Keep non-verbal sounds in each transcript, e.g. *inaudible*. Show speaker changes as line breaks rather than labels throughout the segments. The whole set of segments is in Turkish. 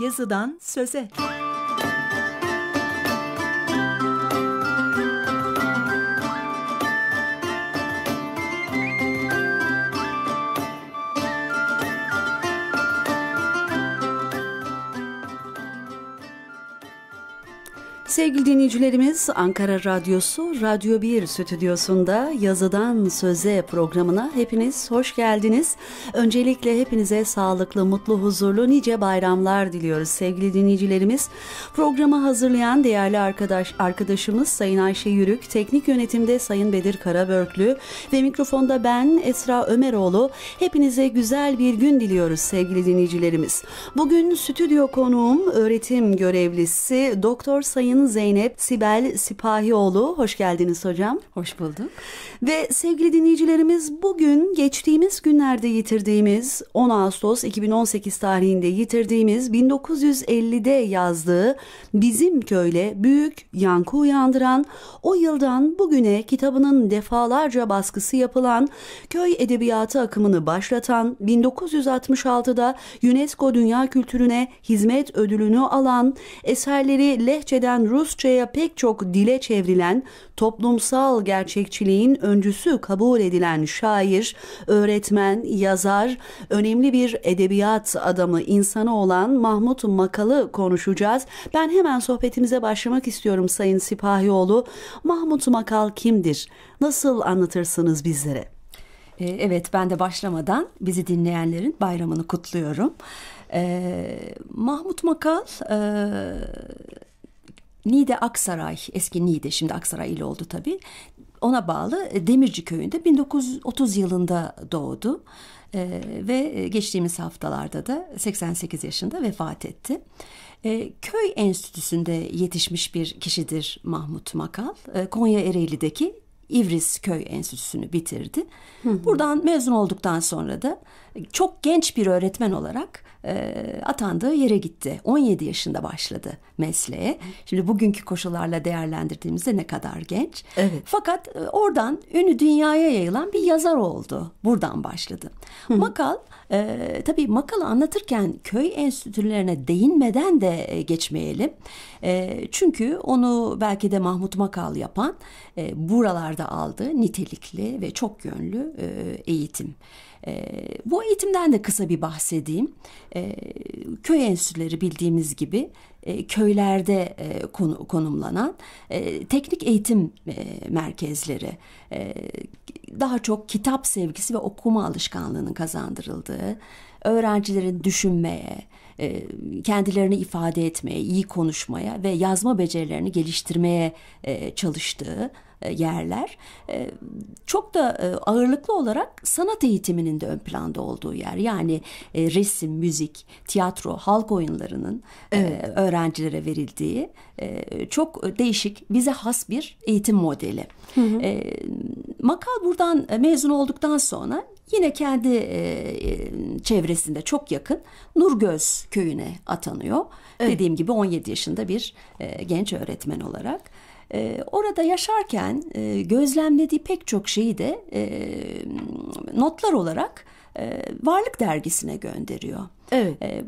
yazıdan söze. Sevgili dinleyicilerimiz Ankara Radyosu Radyo 1 stüdyosunda Yazıdan Söze programına hepiniz hoş geldiniz. Öncelikle hepinize sağlıklı, mutlu, huzurlu nice bayramlar diliyoruz sevgili dinleyicilerimiz. Programı hazırlayan değerli arkadaş arkadaşımız Sayın Ayşe Yürük, teknik yönetimde Sayın Bedir Karabörklü ve mikrofonda ben Esra Ömeroğlu. Hepinize güzel bir gün diliyoruz sevgili dinleyicilerimiz. Bugün stüdyo konuğum öğretim görevlisi Doktor Sayın Aydın Zeynep Sibel Sipahioğlu. Hoş geldiniz hocam. Hoş bulduk. Ve sevgili dinleyicilerimiz bugün geçtiğimiz günlerde yitirdiğimiz 10 Ağustos 2018 tarihinde yitirdiğimiz 1950'de yazdığı Bizim Köyle büyük yankı uyandıran o yıldan bugüne kitabının defalarca baskısı yapılan köy edebiyatı akımını başlatan 1966'da UNESCO Dünya Kültürüne Hizmet Ödülünü alan eserleri Lehçe'den Rusça'ya pek çok dile çevrilen toplumsal gerçekçiliğin öncüsü kabul edilen şair, öğretmen, yazar, önemli bir edebiyat adamı, insanı olan Mahmut Makal'ı konuşacağız. Ben hemen sohbetimize başlamak istiyorum Sayın Sipahioğlu. Mahmut Makal kimdir? Nasıl anlatırsınız bizlere?
Ee, evet ben de başlamadan bizi dinleyenlerin bayramını kutluyorum. Ee, Mahmut Makal e, Niğde Aksaray, eski Nide şimdi Aksaray ili oldu tabii. Ona bağlı e, Demirci köyünde 1930 yılında doğdu e, ve e, geçtiğimiz haftalarda da 88 yaşında vefat etti. E, köy enstitüsünde yetişmiş bir kişidir Mahmut Makal. E, Konya Ereğli'deki İvris Köy Enstitüsü'nü bitirdi. Hı. Buradan mezun olduktan sonra da e, çok genç bir öğretmen olarak e, atandığı yere gitti. 17 yaşında başladı mesleğe. Şimdi bugünkü koşullarla değerlendirdiğimizde ne kadar genç. Evet. Fakat e, oradan ünü dünyaya yayılan bir yazar oldu. Buradan başladı. Hı. Makal e, tabii makalı anlatırken köy enstitülerine değinmeden de e, geçmeyelim. E, çünkü onu belki de Mahmut Makal yapan e, buralarda Amerika'da aldığı nitelikli ve çok yönlü e, eğitim. E, bu eğitimden de kısa bir bahsedeyim. E, köy enstitüleri bildiğimiz gibi e, köylerde e, konu, konumlanan e, teknik eğitim e, merkezleri e, daha çok kitap sevgisi ve okuma alışkanlığının kazandırıldığı, öğrencilerin düşünmeye, e, kendilerini ifade etmeye, iyi konuşmaya ve yazma becerilerini geliştirmeye e, çalıştığı e, yerler e, çok da e, ağırlıklı olarak sanat eğitiminin de ön planda olduğu yer. Yani resim, müzik, tiyatro, halk oyunlarının evet. öğrencilere verildiği çok değişik, bize has bir eğitim modeli. Hı hı. Makal buradan mezun olduktan sonra Yine kendi çevresinde çok yakın Nurgöz köyüne atanıyor. Evet. Dediğim gibi 17 yaşında bir genç öğretmen olarak. E, orada yaşarken e, gözlemlediği pek çok şeyi de e, notlar olarak e, Varlık Dergisi'ne gönderiyor. Evet. E,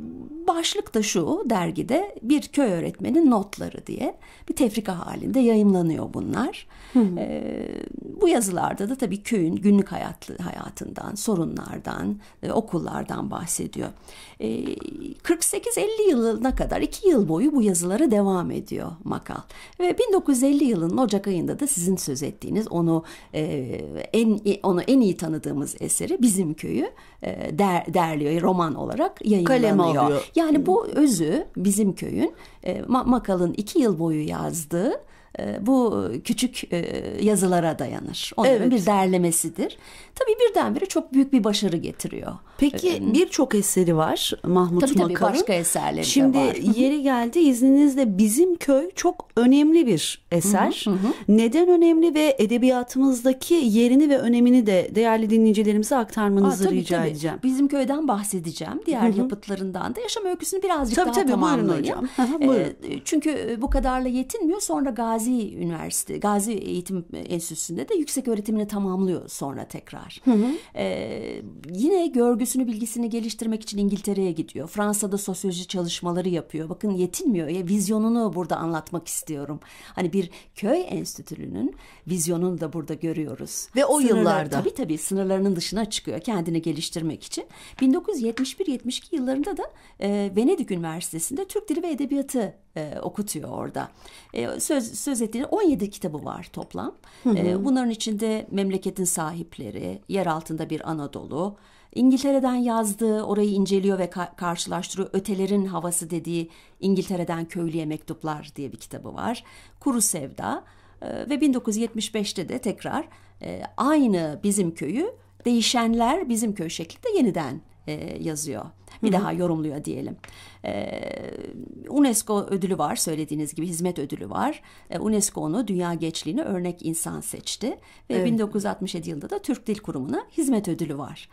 başlık da şu dergide bir köy öğretmenin notları diye bir tefrika halinde yayımlanıyor bunlar. Hı ee, bu yazılarda da tabii köyün günlük hayatlı, hayatından, sorunlardan, e, okullardan bahsediyor. E, ee, 48-50 yılına kadar iki yıl boyu bu yazılara devam ediyor makal. Ve 1950 yılının Ocak ayında da sizin söz ettiğiniz onu e, en onu en iyi tanıdığımız eseri Bizim Köyü e, der, derliyor roman olarak Kalem alıyor. Yani bu hmm. özü bizim köyün e, Makal'ın iki yıl boyu yazdığı ee, bu e, küçük e, yazılara dayanır. Onların evet. bir derlemesidir. Tabii birdenbire çok büyük bir başarı
getiriyor. Peki ee, birçok eseri var Mahmut tabii, Makar'ın. Tabii başka eserleri Şimdi de var. yeri geldi izninizle Bizim Köy çok önemli bir eser. Hı hı hı. Neden önemli ve edebiyatımızdaki yerini ve önemini de değerli dinleyicilerimize aktarmanızı Aa, tabii, rica tabii. edeceğim. Bizim Köy'den bahsedeceğim. Diğer hı hı. yapıtlarından da yaşam öyküsünü birazcık tabii, daha tabii, tamamlayayım. Buyurun hocam. Hı ee,
çünkü e, bu kadarla yetinmiyor. Sonra Gazi Gazi Üniversite, Gazi Eğitim Enstitüsü'nde de yüksek öğretimini tamamlıyor sonra tekrar. Hı hı. Ee, yine görgüsünü, bilgisini geliştirmek için İngiltere'ye gidiyor. Fransa'da sosyoloji çalışmaları yapıyor. Bakın yetinmiyor ya vizyonunu burada anlatmak istiyorum. Hani bir köy enstitülünün vizyonunu da burada görüyoruz. Ve o Sınırlar, yıllarda. Tabii tabii sınırlarının dışına çıkıyor kendini geliştirmek için. 1971-72 yıllarında da e, Venedik Üniversitesi'nde Türk Dili ve Edebiyatı e, okutuyor orada. E, söz, söz ettiğiniz 17 kitabı var toplam. Hı hı. E, bunların içinde memleketin sahipleri, yer altında bir Anadolu, İngiltere'den yazdığı, orayı inceliyor ve ka- karşılaştırıyor. Ötelerin havası dediği İngiltere'den köylüye mektuplar diye bir kitabı var. Kuru Sevda e, ve 1975'te de tekrar e, aynı bizim köyü değişenler bizim köy şeklinde yeniden e, yazıyor. Bir Hı-hı. daha yorumluyor diyelim. E, UNESCO ödülü var söylediğiniz gibi hizmet ödülü var. E, UNESCO onu dünya geçliğini örnek insan seçti ve evet. 1967 yılında da Türk Dil Kurumu'na hizmet ödülü var.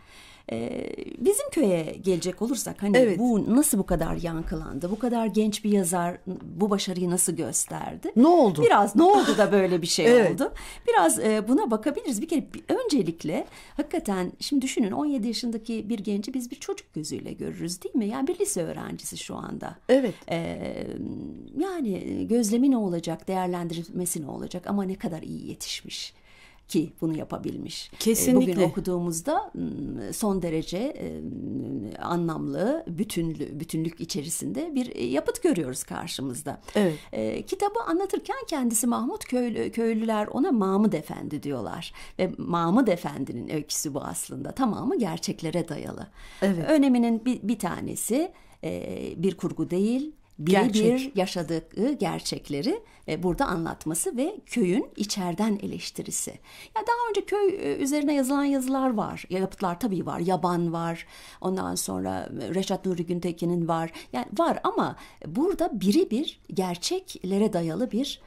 Ee, bizim köye gelecek olursak hani evet. bu nasıl bu kadar yankılandı? Bu kadar genç bir yazar bu başarıyı nasıl gösterdi? Ne oldu? Biraz ne oldu da böyle bir şey *laughs* evet. oldu? Biraz e, buna bakabiliriz. Bir kere bir, öncelikle hakikaten şimdi düşünün 17 yaşındaki bir genci biz bir çocuk gözüyle görürüz değil mi? Yani bir lise öğrencisi şu anda. Evet. Ee, yani gözlemi ne olacak? Değerlendirmesi ne olacak? Ama ne kadar iyi yetişmiş ki bunu yapabilmiş. E, Kesinlikle. Bugün okuduğumuzda ıı, son derece ıı, anlamlı, bütünlü, bütünlük içerisinde bir e, yapıt görüyoruz karşımızda. Evet. E, kitabı anlatırken kendisi Mahmut Köylü, Köylüler ona Mahmud Efendi diyorlar. Ve Mahmud Efendi'nin öyküsü bu aslında. Tamamı gerçeklere dayalı. Evet. Öneminin bir, bir tanesi bir kurgu değil, bir yaşadığı gerçekleri e, burada anlatması ve köyün içerden eleştirisi. Ya daha önce köy e, üzerine yazılan yazılar var. Yapıtlar tabii var. Yaban var. Ondan sonra e, Reşat Nuri Güntekin'in var. Yani var ama
burada biri bir gerçeklere dayalı bir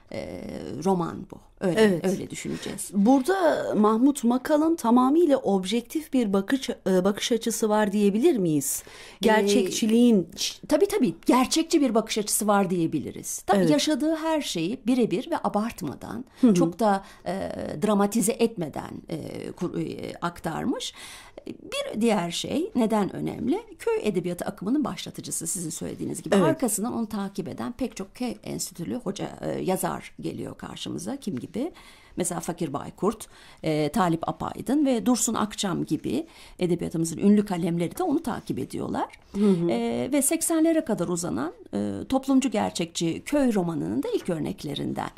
roman bu. Öyle, evet. öyle düşüneceğiz. Burada Mahmut Makal'ın tamamıyla objektif bir bakış e, bakış açısı var diyebilir miyiz? Ee, Gerçekçiliğin ee, tabii tabii gerçekçi bir
bakış açısı var diyebiliriz. Tabii evet. yaşadığı her şeyi birebir ve abartmadan, Hı-hı. çok da e, dramatize etmeden e, kur, e, aktarmış. Bir diğer şey neden önemli? Köy edebiyatı akımının başlatıcısı sizin söylediğiniz gibi. Evet. Arkasından onu takip eden pek çok köy enstitülü hoca e, yazar geliyor karşımıza. Kim gibi? Mesela Fakir Baykurt, e, Talip Apaydın ve Dursun Akçam gibi edebiyatımızın ünlü kalemleri de onu takip ediyorlar. Hı hı. E, ve 80'lere kadar uzanan e, toplumcu gerçekçi köy romanının da ilk örneklerinden.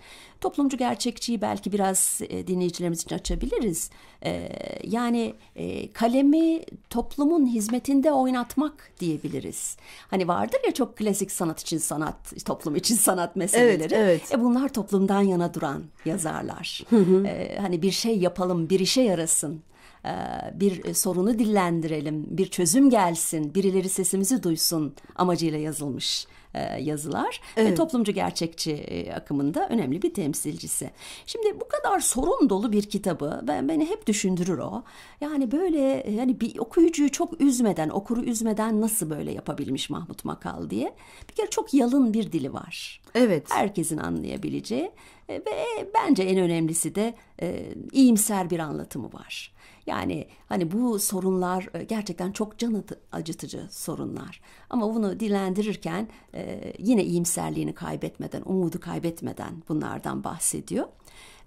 Toplumcu gerçekçiyi belki biraz e, dinleyicilerimiz için açabiliriz. E, yani e, kalemi toplumun hizmetinde oynatmak diyebiliriz. Hani vardır ya çok klasik sanat için sanat, toplum için sanat meseleleri. Evet, evet. E, bunlar toplumdan yana duran yazarlar. E, hani bir şey yapalım, bir işe yarasın e, bir e, sorunu dillendirelim, bir çözüm gelsin, birileri sesimizi duysun amacıyla yazılmış e, yazılar evet. ve toplumcu gerçekçi e, akımında önemli bir temsilcisi. Şimdi bu kadar sorun dolu bir kitabı ben beni hep düşündürür o. Yani böyle yani e, bir okuyucuyu çok üzmeden, okuru üzmeden nasıl böyle yapabilmiş Mahmut Makal diye. Bir kere çok yalın bir dili var. Evet. Herkesin anlayabileceği e, ve bence en önemlisi de e, iyimser bir anlatımı var. Yani hani bu sorunlar e, gerçekten çok can acıtıcı sorunlar. Ama bunu dilendirirken e, yine iyimserliğini kaybetmeden, umudu kaybetmeden bunlardan bahsediyor.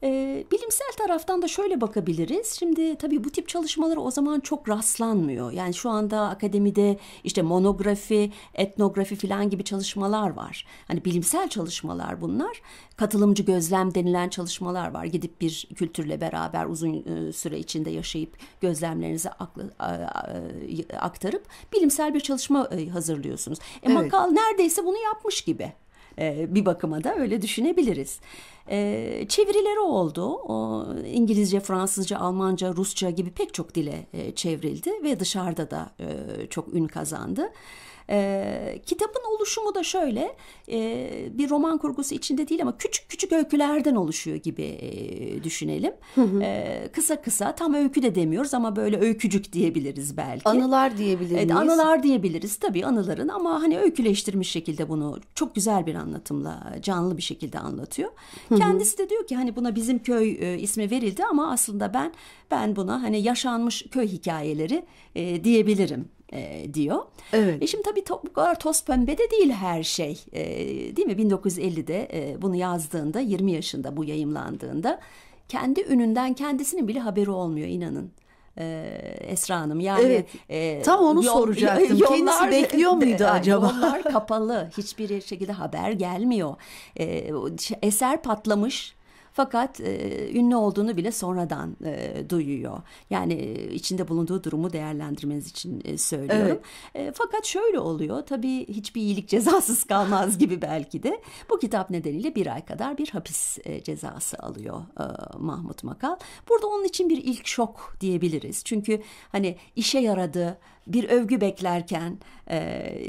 E, bilimsel taraftan da şöyle bakabiliriz. Şimdi tabii bu tip çalışmaları o zaman çok rastlanmıyor. Yani şu anda akademide işte monografi, etnografi falan gibi çalışmalar var. Hani bilimsel çalışmalar bunlar. Katılımcı gözlem denilen çalışmalar var. Gidip bir kültürle beraber uzun e, süre içinde yaşayıp gözlemlerinizi aktarıp bilimsel bir çalışma e, hazırlıyorsunuz. E, evet. Makal neredeyse bunu yapmış gibi. E, bir bakıma da öyle düşünebiliriz. E, çevirileri oldu. İngilizce, Fransızca, Almanca, Rusça gibi pek çok dile e, çevrildi ve dışarıda da e, çok ün kazandı. E, kitabın oluşumu da şöyle e, bir roman kurgusu içinde değil ama küçük küçük öykülerden oluşuyor gibi e, düşünelim. E, kısa kısa tam öykü de demiyoruz ama böyle öykücük diyebiliriz belki. Anılar
diyebiliriz miyiz? anılar
diyebiliriz tabii anıların ama hani öyküleştirmiş şekilde bunu çok güzel bir anlatımla canlı bir şekilde anlatıyor. Kendisi de diyor ki hani buna bizim köy e, ismi verildi ama aslında ben ben buna hani yaşanmış köy hikayeleri e, diyebilirim e, diyor. Evet. E şimdi tabii to, bu kadar toz pembe de değil her şey. E, değil mi? 1950'de e, bunu yazdığında 20 yaşında bu yayımlandığında kendi ününden kendisinin bile haberi olmuyor inanın. E, Esra Hanım. Yani evet, e, tam onu yol, soracaktım. *laughs* Yollar, Kendisi bekliyor muydu de, acaba? Yollar *laughs* kapalı. Hiçbir şekilde haber gelmiyor. E, eser patlamış. Fakat e, ünlü olduğunu bile sonradan e, duyuyor. Yani e, içinde bulunduğu durumu değerlendirmeniz için e, söylüyorum. Evet. E, fakat şöyle oluyor. Tabii hiçbir iyilik *laughs* cezasız kalmaz gibi belki de. Bu kitap nedeniyle bir ay kadar bir hapis e, cezası alıyor e, Mahmut Makal. Burada onun için bir ilk şok diyebiliriz. Çünkü hani işe yaradı bir övgü beklerken e,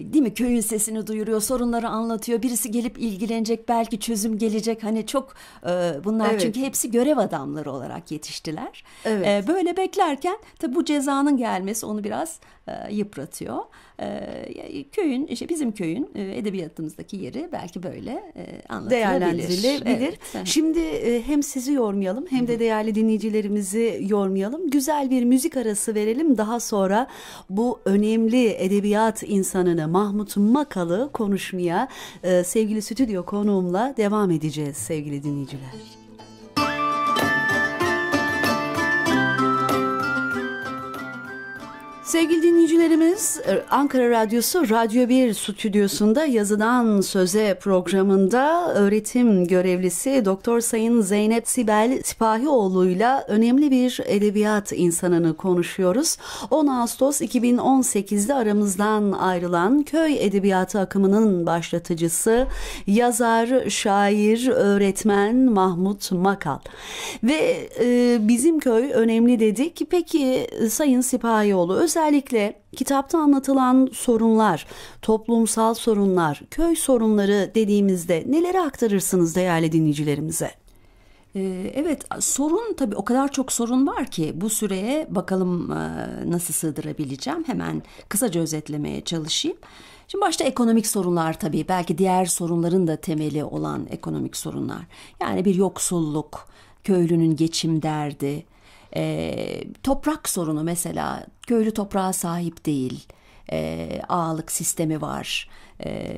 değil mi köyün sesini duyuruyor sorunları anlatıyor birisi gelip ilgilenecek belki çözüm gelecek hani çok e, bunlar evet. çünkü hepsi görev adamları olarak yetiştiler. Evet. E, böyle beklerken tabi bu cezanın gelmesi onu biraz e, yıpratıyor. Ee, köyün işte bizim köyün e, edebiyatımızdaki yeri belki böyle e, anlatılabilir. Evet.
Şimdi e, hem sizi yormayalım hem de değerli dinleyicilerimizi yormayalım. Güzel bir müzik arası verelim. Daha sonra bu önemli edebiyat insanını Mahmut Makalı konuşmaya e, sevgili stüdyo konuğumla devam edeceğiz sevgili dinleyiciler. Sevgili dinleyicilerimiz e, Ankara Radyosu Radyo 1 stüdyosunda yazıdan söze programında öğretim görevlisi Doktor Sayın Zeynep Sibel Sipahioğlu'yla önemli bir edebiyat insanını konuşuyoruz. 10 Ağustos 2018'de aramızdan ayrılan köy edebiyatı akımının başlatıcısı yazar, şair, öğretmen Mahmut Makal. Ve e, bizim köy önemli dedik. Peki Sayın Sipahioğlu özel Özellikle kitapta anlatılan sorunlar, toplumsal sorunlar, köy sorunları dediğimizde neleri aktarırsınız değerli dinleyicilerimize?
Ee, evet sorun tabii o kadar çok sorun var ki bu süreye bakalım e, nasıl sığdırabileceğim. Hemen kısaca özetlemeye çalışayım. Şimdi başta ekonomik sorunlar tabii belki diğer sorunların da temeli olan ekonomik sorunlar. Yani bir yoksulluk, köylünün geçim derdi, e, toprak sorunu mesela köylü toprağa sahip değil. E, ağalık sistemi var. E,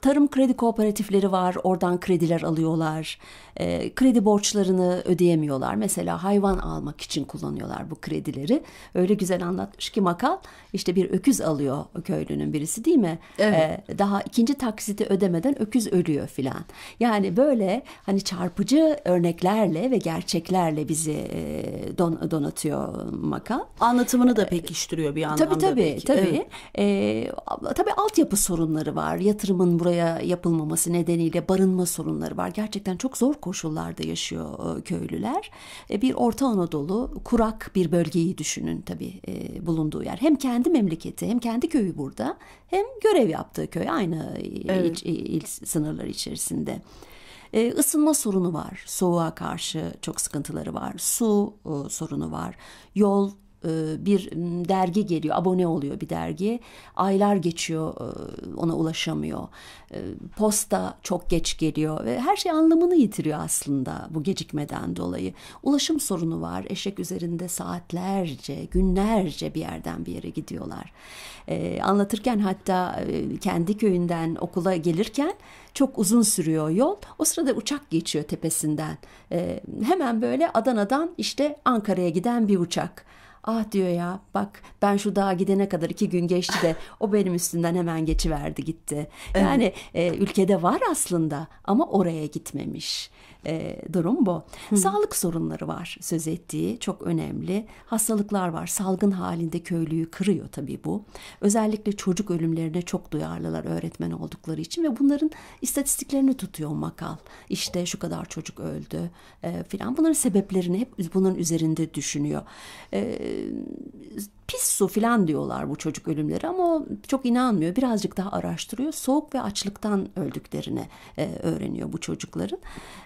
tarım kredi kooperatifleri var, oradan krediler alıyorlar. E, kredi borçlarını ödeyemiyorlar. Mesela hayvan almak için kullanıyorlar bu kredileri. Öyle güzel anlatmış ki makal. İşte bir öküz alıyor köylünün birisi değil mi? Evet. E, daha ikinci taksiti ödemeden öküz ölüyor filan. Yani böyle hani çarpıcı örneklerle ve gerçeklerle bizi e, don, donatıyor makal.
Anlatımını da pekiştiriyor bir anlamda. Tabii tabii belki. tabii. Evet.
E, tabii altyapı sorunu sorunları var. Yatırımın buraya yapılmaması nedeniyle barınma sorunları var. Gerçekten çok zor koşullarda yaşıyor e, köylüler. E, bir Orta Anadolu kurak bir bölgeyi düşünün tabii e, bulunduğu yer. Hem kendi memleketi hem kendi köyü burada hem görev yaptığı köy aynı evet. il, il sınırları içerisinde. Isınma sorunu var. Soğuğa karşı çok sıkıntıları var. Su sorunu var. Yol e, bir dergi geliyor, abone oluyor bir dergi. Aylar geçiyor, e, ona ulaşamıyor. E, posta çok geç geliyor ve her şey anlamını yitiriyor aslında bu gecikmeden dolayı. Ulaşım sorunu var. Eşek üzerinde saatlerce, günlerce bir yerden bir yere gidiyorlar. Anlatırken hatta kendi köyünden okula gelirken çok uzun sürüyor yol. O sırada uçak geçiyor tepesinden. Hemen böyle Adana'dan işte Ankara'ya giden bir uçak Ah diyor ya bak ben şu dağa gidene kadar iki gün geçti de *laughs* o benim üstünden hemen geçiverdi gitti. Yani e, ülkede var aslında ama oraya gitmemiş e, durum bu. Hı. Sağlık sorunları var söz ettiği çok önemli. Hastalıklar var. Salgın halinde köylüyü kırıyor tabii bu. Özellikle çocuk ölümlerine çok duyarlılar öğretmen oldukları için ve bunların istatistiklerini tutuyor makal. İşte şu kadar çocuk öldü e, filan. Bunların sebeplerini hep bunun üzerinde düşünüyor. E, pis su falan diyorlar bu çocuk ölümleri ama o çok inanmıyor. Birazcık daha araştırıyor. Soğuk ve açlıktan öldüklerini e, öğreniyor bu çocukların.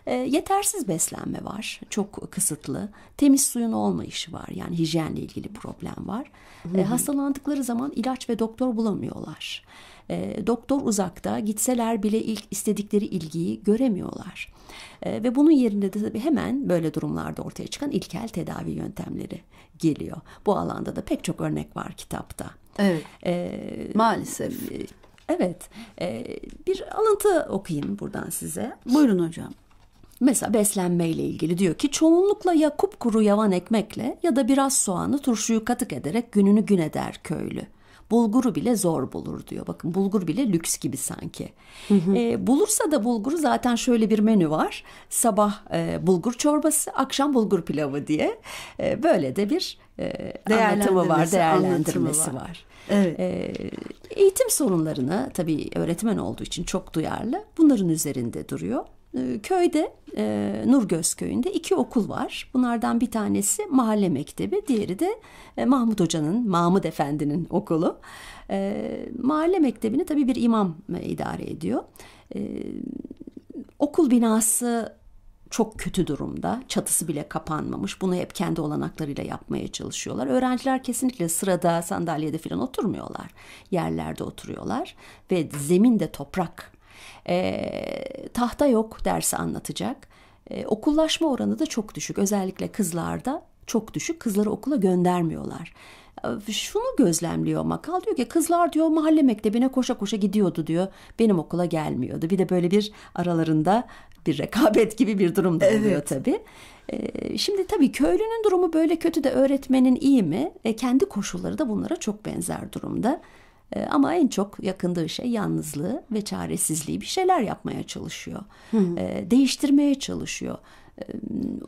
E, yetersiz beslenme var. Çok kısıtlı. Temiz suyun olmayışı var. Yani hijyenle ilgili problem var. E, hastalandıkları zaman ilaç ve doktor bulamıyorlar. E, doktor uzakta gitseler bile ilk istedikleri ilgiyi göremiyorlar. E, ve bunun yerine de tabii hemen böyle durumlarda ortaya çıkan ilkel tedavi yöntemleri geliyor. Bu alanda da pek çok örnek var kitapta. Evet. E, Maalesef. E, evet. E, bir alıntı okuyayım buradan size. Buyurun hocam. Mesela beslenmeyle ilgili diyor ki çoğunlukla ya kupkuru yavan ekmekle ya da biraz soğanı turşuyu katık ederek gününü gün eder köylü bulguru bile zor bulur diyor. Bakın bulgur bile lüks gibi sanki. Hı hı. E, bulursa da bulguru zaten şöyle bir menü var. Sabah e, bulgur çorbası, akşam bulgur pilavı diye. E, böyle de bir e, anlatımı var, değerlendirmesi var. var. Evet. E, eğitim sorunlarını tabii öğretmen olduğu için çok duyarlı. Bunların üzerinde duruyor. Ee, köyde e, Nurgöz köyünde iki okul var. Bunlardan bir tanesi mahalle mektebi, diğeri de e, Mahmut Hoca'nın, Mahmut Efendi'nin okulu. E, mahalle mektebini tabii bir imam e, idare ediyor. E, okul binası çok kötü durumda. Çatısı bile kapanmamış. Bunu hep kendi olanaklarıyla yapmaya çalışıyorlar. Öğrenciler kesinlikle sırada, sandalyede falan oturmuyorlar. Yerlerde oturuyorlar ve zemin de toprak e, tahta yok dersi anlatacak. E, okullaşma oranı da çok düşük. Özellikle kızlarda çok düşük. Kızları okula göndermiyorlar. Ee, şunu gözlemliyor makal diyor ki kızlar diyor mahalle mektebine koşa koşa gidiyordu diyor. Benim okula gelmiyordu. Bir de böyle bir aralarında bir rekabet gibi bir durumda da oluyor tabi tabii. Şimdi tabi köylünün durumu böyle kötü de öğretmenin iyi mi? E, kendi koşulları da bunlara çok benzer durumda. E, ama en çok yakındığı şey yalnızlığı ve çaresizliği. Bir şeyler yapmaya çalışıyor. E, değiştirmeye çalışıyor ee,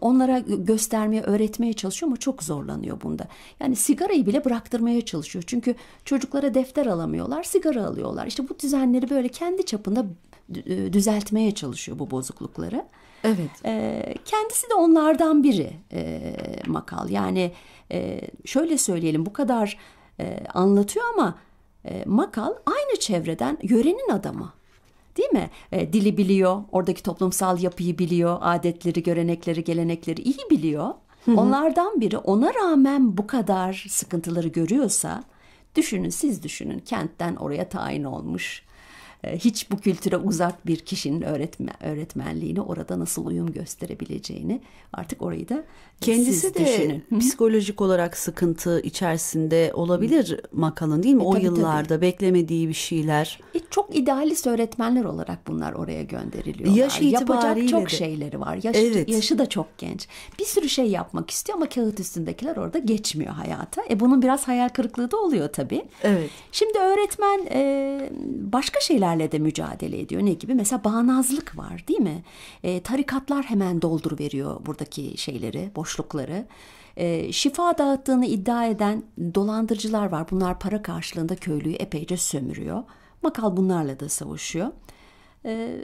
onlara göstermeye, öğretmeye çalışıyor ama çok zorlanıyor bunda. Yani sigarayı bile bıraktırmaya çalışıyor. Çünkü çocuklara defter alamıyorlar, sigara alıyorlar. İşte bu düzenleri böyle kendi çapında e, düzeltmeye çalışıyor bu bozuklukları. Evet. Ee, kendisi de onlardan biri e, makal. Yani e, şöyle söyleyelim bu kadar e, anlatıyor ama e, Makal aynı çevreden yörenin adamı. Değil mi? E, dili biliyor, oradaki toplumsal yapıyı biliyor, adetleri, görenekleri, gelenekleri iyi biliyor. Hı-hı. Onlardan biri ona rağmen bu kadar sıkıntıları görüyorsa düşünün siz düşünün kentten oraya tayin olmuş ee, hiç bu kültüre uzak bir kişinin öğretmen, öğretmenliğini orada nasıl uyum gösterebileceğini artık orayı da Kendisi siz de düşünün.
psikolojik olarak sıkıntı içerisinde olabilir Makal'ın değil mi? E, o tabii, yıllarda tabii. beklemediği bir şeyler
çok idealist öğretmenler olarak bunlar oraya gönderiliyorlar. Yaş Yapacak çok de. şeyleri var. Yaş, evet. Yaşı da çok genç. Bir sürü şey yapmak istiyor ama kağıt üstündekiler orada geçmiyor hayata. E bunun biraz hayal kırıklığı da oluyor tabii. Evet. Şimdi öğretmen e, başka şeylerle de mücadele ediyor. Ne gibi? Mesela bağnazlık var değil mi? E, tarikatlar hemen doldur veriyor buradaki şeyleri, boşlukları e, şifa dağıttığını iddia eden dolandırıcılar var. Bunlar para karşılığında köylüyü epeyce sömürüyor. Makal bunlarla da savaşıyor. Ee,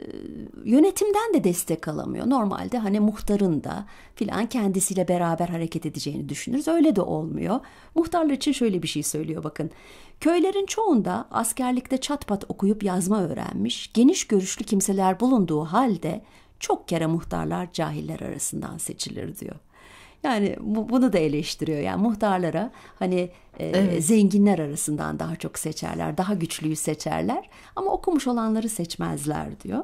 yönetimden de destek alamıyor. Normalde hani muhtarın da filan kendisiyle beraber hareket edeceğini düşünürüz. Öyle de olmuyor. Muhtarlar için şöyle bir şey söylüyor bakın. Köylerin çoğunda askerlikte çatpat okuyup yazma öğrenmiş, geniş görüşlü kimseler bulunduğu halde çok kere muhtarlar cahiller arasından seçilir diyor. Yani bu, bunu da eleştiriyor. Yani muhtarlara hani e, evet. zenginler arasından daha çok seçerler, daha güçlüyü seçerler ama okumuş olanları seçmezler diyor.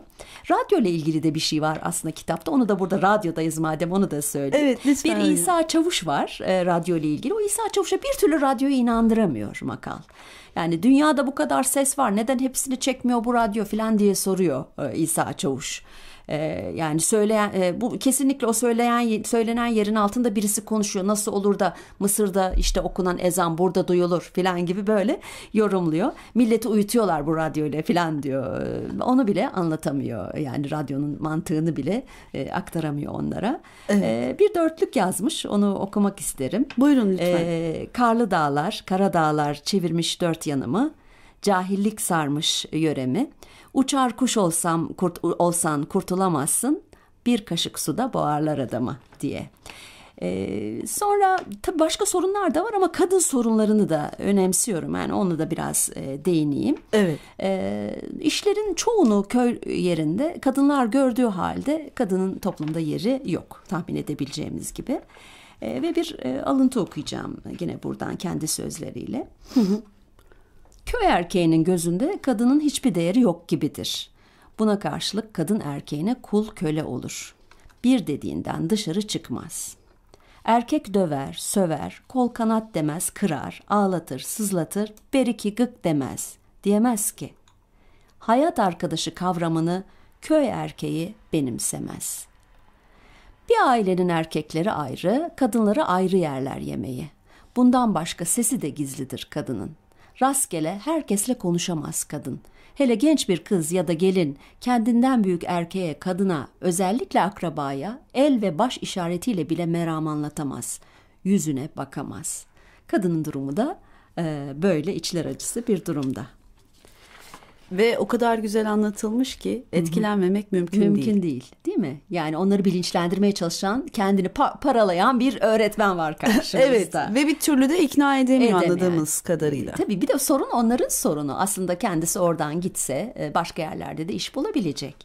Radyo ile ilgili de bir şey var aslında kitapta. Onu da burada radyodayız madem onu da söyleyeyim. Evet, lütfen. Bir İsa Çavuş var e, radyo ile ilgili. O İsa Çavuş'a bir türlü radyoyu inandıramıyor makal. Yani dünyada bu kadar ses var neden hepsini çekmiyor bu radyo filan diye soruyor e, İsa Çavuş. Ee, yani söyleyen e, bu kesinlikle o söyleyen söylenen yerin altında birisi konuşuyor. Nasıl olur da Mısır'da işte okunan ezan burada duyulur filan gibi böyle yorumluyor. Milleti uyutuyorlar bu radyoyla filan diyor. Ee, onu bile anlatamıyor. Yani radyonun mantığını bile e, aktaramıyor onlara. Evet. E, bir dörtlük yazmış. Onu okumak isterim. Buyurun lütfen. E, Karlı Dağlar, Kara Dağlar çevirmiş dört yanımı. Cahillik sarmış yöremi. Uçar kuş olsam kurt, olsan kurtulamazsın. Bir kaşık suda boğarlar adamı diye. Ee, sonra tabii başka sorunlar da var ama kadın sorunlarını da önemsiyorum. Yani onu da biraz e, değineyim. Evet. Ee, işlerin çoğunu köy yerinde kadınlar gördüğü halde kadının toplumda yeri yok tahmin edebileceğimiz gibi. Ee, ve bir e, alıntı okuyacağım yine buradan kendi sözleriyle. Hı hı köy erkeğinin gözünde kadının hiçbir değeri yok gibidir. Buna karşılık kadın erkeğine kul köle olur. Bir dediğinden dışarı çıkmaz. Erkek döver, söver, kol kanat demez, kırar, ağlatır, sızlatır, beriki gık demez, diyemez ki. Hayat arkadaşı kavramını köy erkeği benimsemez. Bir ailenin erkekleri ayrı, kadınları ayrı yerler yemeği. Bundan başka sesi de gizlidir kadının. Rastgele herkesle konuşamaz kadın. Hele genç bir kız ya da gelin kendinden büyük erkeğe, kadına, özellikle akrabaya el ve baş işaretiyle bile meram anlatamaz. Yüzüne bakamaz. Kadının durumu da e, böyle içler acısı bir durumda. Ve o kadar güzel anlatılmış ki etkilenmemek Hı-hı. mümkün, mümkün değil.
değil değil
mi? Yani onları bilinçlendirmeye çalışan, kendini pa-
paralayan bir öğretmen var *laughs* karşımızda. evet ve bir türlü de ikna edemiyor Edemeyen. anladığımız kadarıyla.
E, tabii bir de sorun onların sorunu. Aslında kendisi oradan gitse e, başka yerlerde de iş bulabilecek.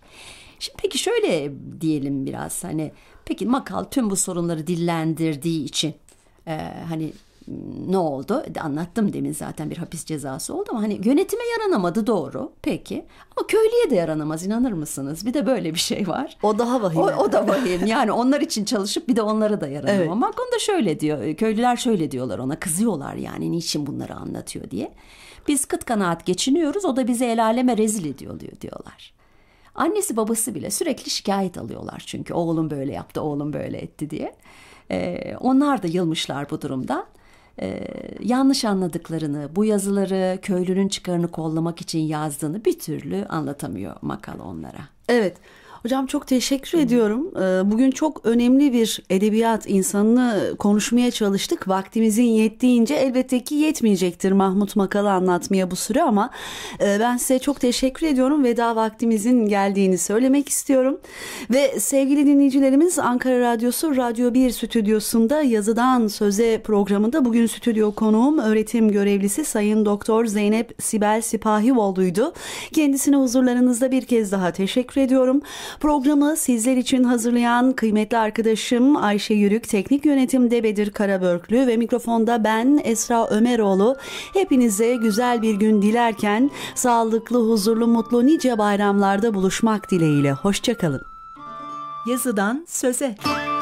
Şimdi peki şöyle diyelim biraz hani peki makal tüm bu sorunları dillendirdiği için e, hani ne oldu? E, anlattım demin zaten bir hapis cezası oldu ama hani yönetime yaranamadı doğru. Peki. Ama köylüye de yaranamaz inanır mısınız? Bir de böyle bir şey var. O daha vahim. O, o da vahim. Yani onlar için çalışıp bir de onlara da
yaranamamak.
Evet. Onu da şöyle diyor. E, köylüler şöyle diyorlar ona kızıyorlar yani niçin bunları anlatıyor diye. Biz kıt kanaat geçiniyoruz o da bizi el aleme rezil ediyor diyorlar. Annesi babası bile sürekli şikayet alıyorlar çünkü oğlum böyle yaptı oğlum böyle etti diye. Ee, onlar da yılmışlar bu durumdan e, yanlış anladıklarını, bu yazıları köylünün çıkarını kollamak için yazdığını bir türlü anlatamıyor makal onlara.
Evet. Hocam çok teşekkür Hı. ediyorum. Ee, bugün çok önemli bir edebiyat insanını konuşmaya çalıştık. Vaktimizin yettiğince elbette ki yetmeyecektir Mahmut Makal'ı anlatmaya bu süre ama e, ben size çok teşekkür ediyorum. Veda vaktimizin geldiğini söylemek istiyorum. Ve sevgili dinleyicilerimiz Ankara Radyosu Radyo 1 stüdyosunda yazıdan söze programında bugün stüdyo konuğum öğretim görevlisi Sayın Doktor Zeynep Sibel Sipahioğlu'ydu. Kendisine huzurlarınızda bir kez daha teşekkür ediyorum. Programı sizler için hazırlayan kıymetli arkadaşım Ayşe Yürük, teknik yönetimde Bedir Karabörklü ve mikrofonda ben Esra Ömeroğlu. Hepinize güzel bir gün dilerken sağlıklı, huzurlu, mutlu nice bayramlarda buluşmak dileğiyle. Hoşçakalın. Yazıdan Söze Müzik